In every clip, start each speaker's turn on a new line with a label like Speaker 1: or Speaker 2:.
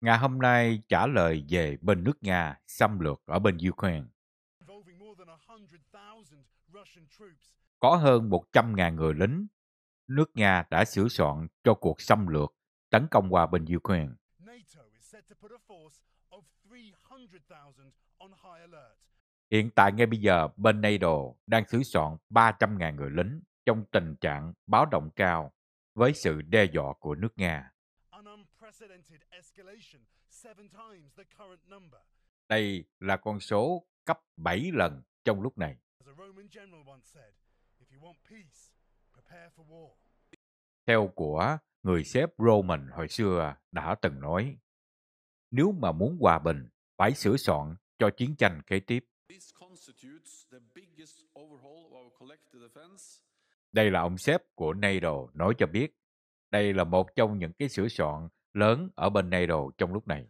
Speaker 1: Nga hôm nay trả lời về bên nước Nga xâm lược ở bên Ukraine. Có hơn 100.000 người lính nước Nga đã sửa soạn cho cuộc xâm lược tấn công qua bên Ukraine. Hiện tại ngay bây giờ, bên NATO đang sửa soạn 300.000 người lính trong tình trạng báo động cao với sự đe dọa của nước Nga. Đây là con số cấp 7 lần trong lúc này. Theo của người sếp Roman hồi xưa đã từng nói, nếu mà muốn hòa bình, phải sửa soạn cho chiến tranh kế tiếp. Đây là ông sếp của NATO nói cho biết. Đây là một trong những cái sửa soạn lớn ở bên NATO trong lúc này.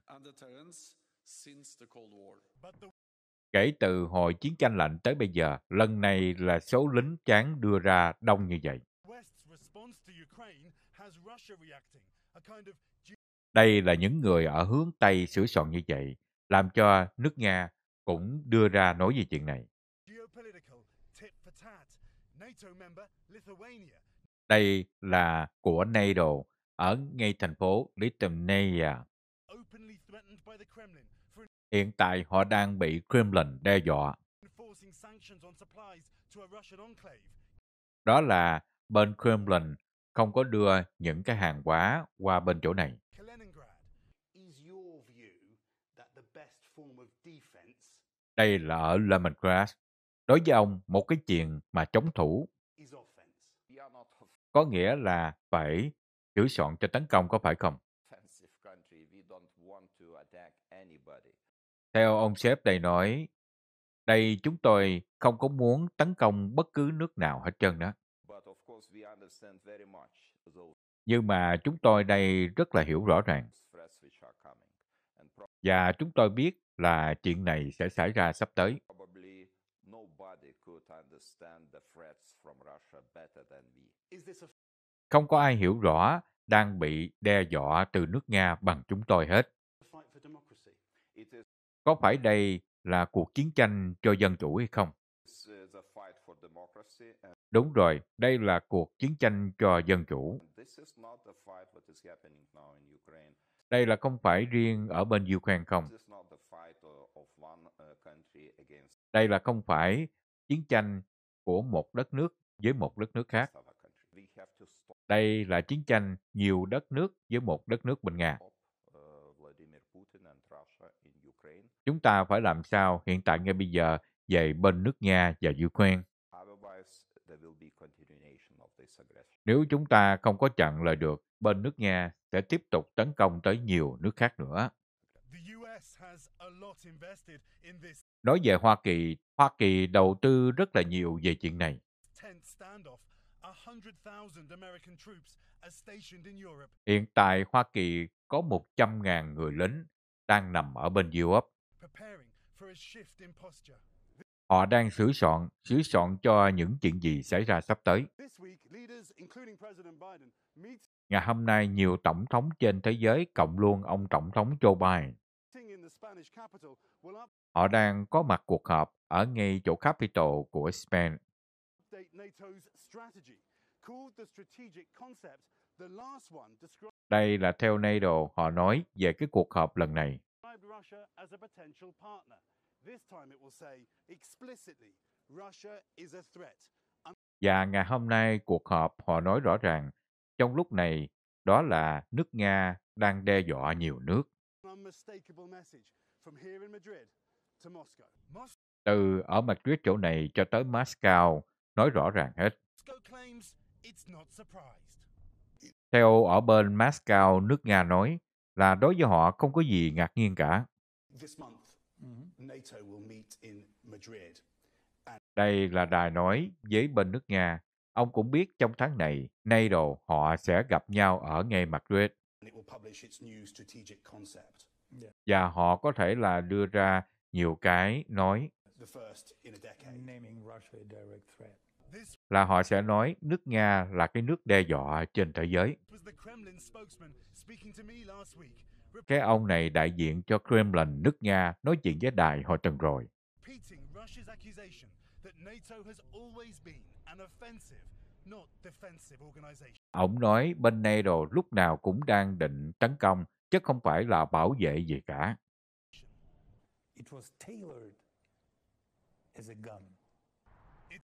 Speaker 1: Kể từ hồi chiến tranh lạnh tới bây giờ, lần này là số lính chán đưa ra đông như vậy. Đây là những người ở hướng Tây sửa soạn như vậy, làm cho nước Nga cũng đưa ra nói về chuyện này. Đây là của NATO ở ngay thành phố Lithuania. Hiện tại họ đang bị Kremlin đe dọa. Đó là bên Kremlin không có đưa những cái hàng hóa qua bên chỗ này. Đây là ở Leningrad. Đối với ông, một cái chuyện mà chống thủ có nghĩa là phải sửa soạn cho tấn công có phải không? Theo ông sếp đây nói, đây chúng tôi không có muốn tấn công bất cứ nước nào hết trơn đó. Nhưng mà chúng tôi đây rất là hiểu rõ ràng. Và chúng tôi biết là chuyện này sẽ xảy ra sắp tới. Không có ai hiểu rõ đang bị đe dọa từ nước Nga bằng chúng tôi hết. Có phải đây là cuộc chiến tranh cho dân chủ hay không? Đúng rồi, đây là cuộc chiến tranh cho dân chủ. Đây là không phải riêng ở bên Ukraine không? Uh, đây là không phải chiến tranh của một đất nước với một đất nước khác. Đây là chiến tranh nhiều đất nước với một đất nước bên Nga. Chúng ta phải làm sao hiện tại ngay bây giờ về bên nước Nga và Ukraine. Nếu chúng ta không có chặn lời được, bên nước Nga sẽ tiếp tục tấn công tới nhiều nước khác nữa. Nói về Hoa Kỳ Hoa Kỳ đầu tư rất là nhiều về chuyện này. Hiện tại Hoa Kỳ có 100.000 người lính đang nằm ở bên Europe. Họ đang sửa soạn, sửa soạn cho những chuyện gì xảy ra sắp tới. Ngày hôm nay, nhiều tổng thống trên thế giới, cộng luôn ông tổng thống Joe Biden, Họ đang có mặt cuộc họp ở ngay chỗ capital của Spain. Đây là theo NATO họ nói về cái cuộc họp lần này. Và ngày hôm nay cuộc họp họ nói rõ ràng, trong lúc này đó là nước Nga đang đe dọa nhiều nước. Từ ở Madrid chỗ này cho tới Moscow, nói rõ ràng hết. Theo ở bên Moscow, nước Nga nói là đối với họ không có gì ngạc nhiên cả. Ừ. Đây là đài nói với bên nước Nga. Ông cũng biết trong tháng này, NATO họ sẽ gặp nhau ở ngay Madrid. Và họ có thể là đưa ra nhiều cái nói là họ sẽ nói nước Nga là cái nước đe dọa trên thế giới. Cái ông này đại diện cho Kremlin nước Nga nói chuyện với đài hồi tuần rồi. Ông nói bên NATO lúc nào cũng đang định tấn công, chứ không phải là bảo vệ gì cả.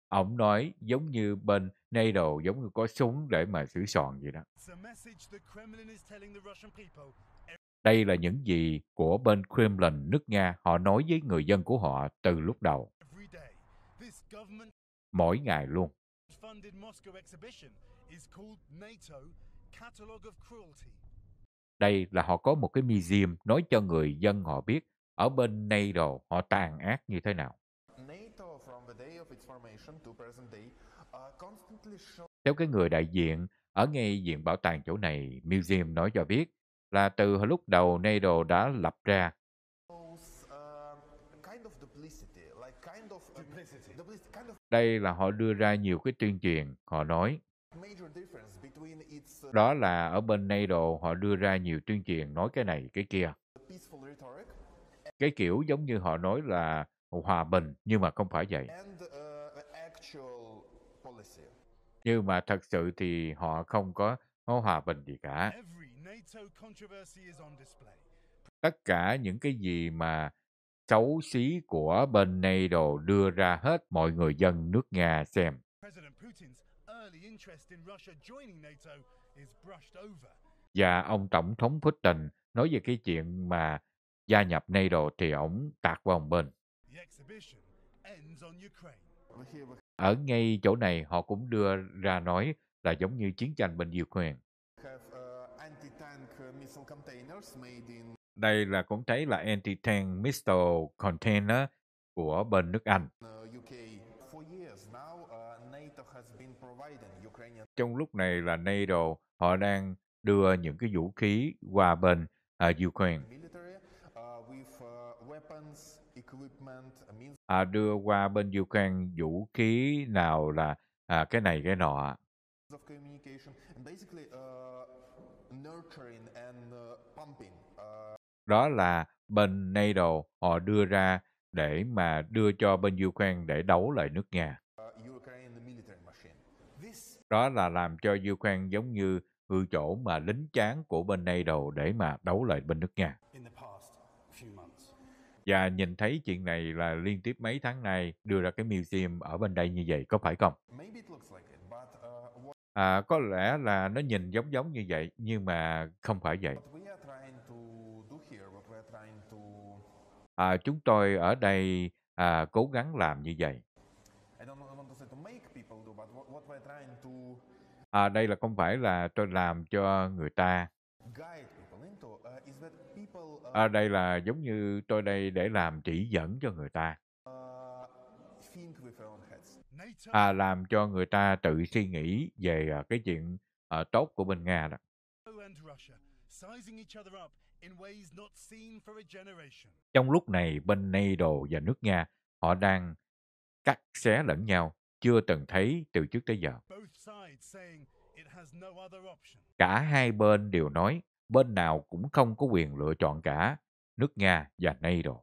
Speaker 1: Ông nói giống như bên NATO giống như có súng để mà xử soạn vậy đó. Đây là những gì của bên Kremlin nước Nga họ nói với người dân của họ từ lúc đầu. Mỗi ngày luôn. Đây là họ có một cái museum nói cho người dân họ biết ở bên NATO họ tàn ác như thế nào. Uh, Theo cái người đại diện ở ngay diện bảo tàng chỗ này, museum nói cho biết là từ lúc đầu NATO đã lập ra đây là họ đưa ra nhiều cái tuyên truyền, họ nói. Uh, Đó là ở bên NATO họ đưa ra nhiều tuyên truyền nói cái này cái kia cái kiểu giống như họ nói là hòa bình nhưng mà không phải vậy ờ, nhưng mà thật sự thì họ không có, hòa bình gì cả tất cả những cái gì mà xấu xí của bên NATO đưa ra hết mọi người dân nước Nga xem. Và ông Tổng thống Putin nói về cái chuyện mà gia nhập NATO thì ổng tạt qua một bên. Ở ngay chỗ này họ cũng đưa ra nói là giống như chiến tranh bên Ukraine. Uh, uh, Đây là cũng thấy là anti-tank missile container của bên nước Anh. Uh, Trong lúc này là NATO họ đang đưa những cái vũ khí qua bên uh, Ukraine à, đưa qua bên Ukraine vũ khí nào là à, cái này cái nọ uh, uh, uh, đó là bên NATO họ đưa ra để mà đưa cho bên Ukraine để đấu lại nước Nga. Đó là làm cho Ukraine giống như hư chỗ mà lính chán của bên NATO để mà đấu lại bên nước Nga. Và nhìn thấy chuyện này là liên tiếp mấy tháng nay đưa ra cái museum ở bên đây như vậy, có phải không?
Speaker 2: Uh,
Speaker 1: à, có lẽ là nó nhìn giống giống như vậy, nhưng mà không phải vậy. À, chúng tôi ở đây à, cố gắng làm như vậy. À, đây là không phải là tôi làm cho người ta Uh, uh, à, đây là giống như tôi đây để làm chỉ dẫn cho người ta uh, à, làm cho người ta tự suy nghĩ về à, cái chuyện uh, tốt của bên nga đó trong lúc này bên NATO và nước Nga họ đang cắt xé lẫn nhau chưa từng thấy từ trước tới giờ. Cả hai bên đều nói bên nào cũng không có quyền lựa chọn cả, nước Nga và NATO.